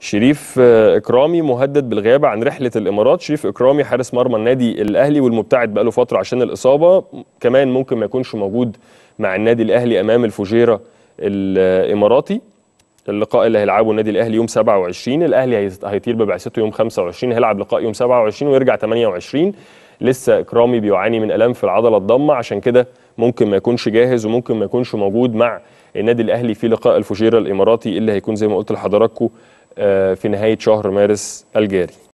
شريف آه، اكرامي مهدد بالغياب عن رحله الامارات شريف اكرامي حارس مرمى النادي الاهلي والمبتعد بقاله فتره عشان الاصابه كمان ممكن ما يكونش موجود مع النادي الاهلي امام الفجيره الاماراتي اللقاء اللي هيلعبه النادي الاهلي يوم 27 الاهلي هيطير ببعثته يوم 25 هيلعب لقاء يوم 27 ويرجع 28 لسه اكرامي بيعاني من الام في العضله الضمه عشان كده ممكن ما يكونش جاهز وممكن ما يكونش موجود مع النادي الاهلي في لقاء الفجيره الاماراتي اللي هيكون زي ما قلت لحضراتكم آه، في نهاية شهر مارس الجاري